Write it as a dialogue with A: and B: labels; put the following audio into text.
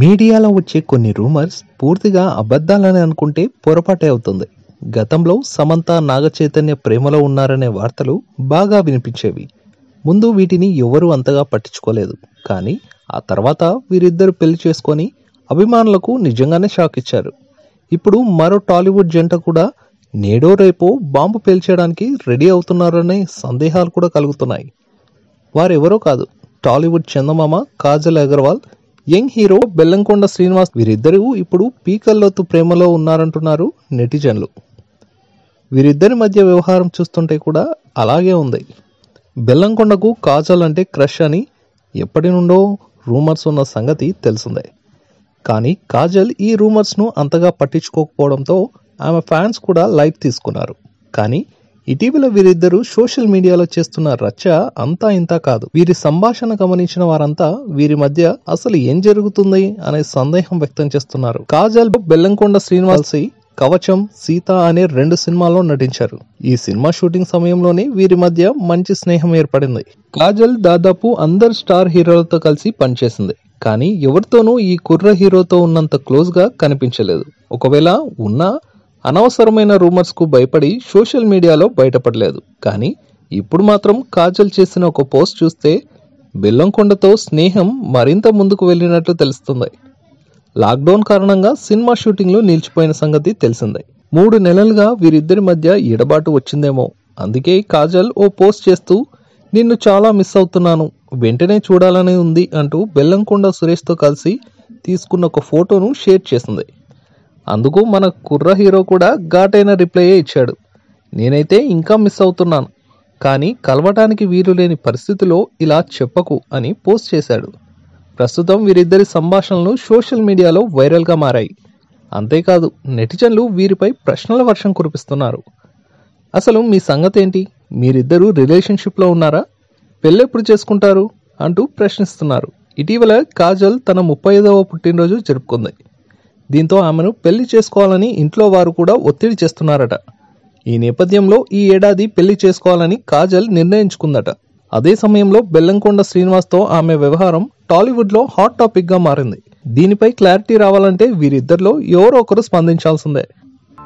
A: మీడియాలో వచ్చే కొన్ని రూమర్స్ పూర్తిగా అబద్ధాలని అనుకుంటే పొరపాటే అవుతుంది గతంలో సమంత నాగచైతన్య ప్రేమలో ఉన్నారనే వార్తలు బాగా వినిపించేవి ముందు వీటిని ఎవరు అంతగా పట్టించుకోలేదు కానీ ఆ తర్వాత వీరిద్దరు పెళ్లి చేసుకొని అభిమానులకు నిజంగానే షాక్ ఇచ్చారు ఇప్పుడు మరో టాలీవుడ్ జంట కూడా నేడో రేపో బాంబు పేల్చేయడానికి రెడీ అవుతున్నారనే సందేహాలు కూడా కలుగుతున్నాయి వారెవరో కాదు టాలీవుడ్ చందమామ కాజల్ అగర్వాల్ యంగ్ హీరో బెల్లంకొండ శ్రీనివాస్ వీరిద్దరూ ఇప్పుడు పీకల్లోతు ప్రేమలో ఉన్నారంటున్నారు నెటిజన్లు వీరిద్దరి మధ్య వ్యవహారం చూస్తుంటే కూడా అలాగే ఉంది బెల్లంకొండకు కాజల్ అంటే క్రష్ అని ఎప్పటి నుండో రూమర్స్ ఉన్న సంగతి తెలిసిందే కానీ కాజల్ ఈ రూమర్స్ను అంతగా పట్టించుకోకపోవడంతో ఆమె ఫ్యాన్స్ కూడా లైట్ తీసుకున్నారు కానీ ఇటీవల వీరిద్దరూ సోషల్ మీడియాలో చేస్తున్న రచ్చ అంతా ఇంతా కాదు వీరి సంభాషణ గమనించిన వారంతా వీరి మధ్య అసలు ఏం జరుగుతుంది అనే సందేహం వ్యక్తం చేస్తున్నారు కాజల్ బెల్లంకొండ శ్రీనివాసి కవచం సీత అనే రెండు సినిమాల్లో నటించారు ఈ సినిమా షూటింగ్ సమయంలోనే వీరి మధ్య మంచి స్నేహం ఏర్పడింది కాజల్ దాదాపు అందరు స్టార్ హీరోలతో కలిసి పనిచేసింది కానీ ఎవరితోనూ ఈ కుర్ర హీరోతో ఉన్నంత క్లోజ్ గా కనిపించలేదు ఒకవేళ ఉన్నా అనవసరమైన రూమర్స్కు భయపడి సోషల్ మీడియాలో బయటపడలేదు కానీ ఇప్పుడు మాత్రం కాజల్ చేసిన ఒక పోస్ట్ చూస్తే బెల్లంకొండతో స్నేహం మరింత ముందుకు వెళ్ళినట్లు తెలుస్తుంది లాక్డౌన్ కారణంగా సినిమా షూటింగ్లో నిలిచిపోయిన సంగతి తెలిసిందే మూడు నెలలుగా వీరిద్దరి మధ్య ఎడబాటు వచ్చిందేమో అందుకే కాజల్ ఓ పోస్ట్ చేస్తూ నిన్ను చాలా మిస్ అవుతున్నాను వెంటనే చూడాలని ఉంది అంటూ బెల్లంకొండ సురేష్తో కలిసి తీసుకున్న ఒక ఫోటోను షేర్ చేసింది అందుకు మన కుర్ర హీరో కూడా ఘాటైన రిప్లైయే ఇచ్చాడు నేనైతే ఇంకా మిస్ అవుతున్నాను కానీ కలవటానికి వీలు లేని పరిస్థితిలో ఇలా చెప్పకు అని పోస్ట్ చేశాడు ప్రస్తుతం వీరిద్దరి సంభాషణలు సోషల్ మీడియాలో వైరల్గా మారాయి అంతేకాదు నెటిజన్లు వీరిపై ప్రశ్నల వర్షం కురిపిస్తున్నారు అసలు మీ సంగతి ఏంటి మీరిద్దరూ రిలేషన్షిప్లో ఉన్నారా పెళ్ళెప్పుడు చేసుకుంటారు అంటూ ప్రశ్నిస్తున్నారు ఇటీవల కాజల్ తన ముప్పై ఐదవ పుట్టినరోజు జరుపుకుంది దీంతో ఆమెను పెళ్లి చేసుకోవాలని ఇంట్లో వారు కూడా ఒత్తిడి చేస్తున్నారట ఈ నేపథ్యంలో ఈ ఏడాది పెళ్లి చేసుకోవాలని కాజల్ నిర్ణయించుకుందట అదే సమయంలో బెల్లంకొండ శ్రీనివాస్తో ఆమె వ్యవహారం టాలీవుడ్లో హాట్ టాపిక్గా మారింది దీనిపై క్లారిటీ రావాలంటే వీరిద్దరిలో ఎవరో ఒకరు స్పందించాల్సిందే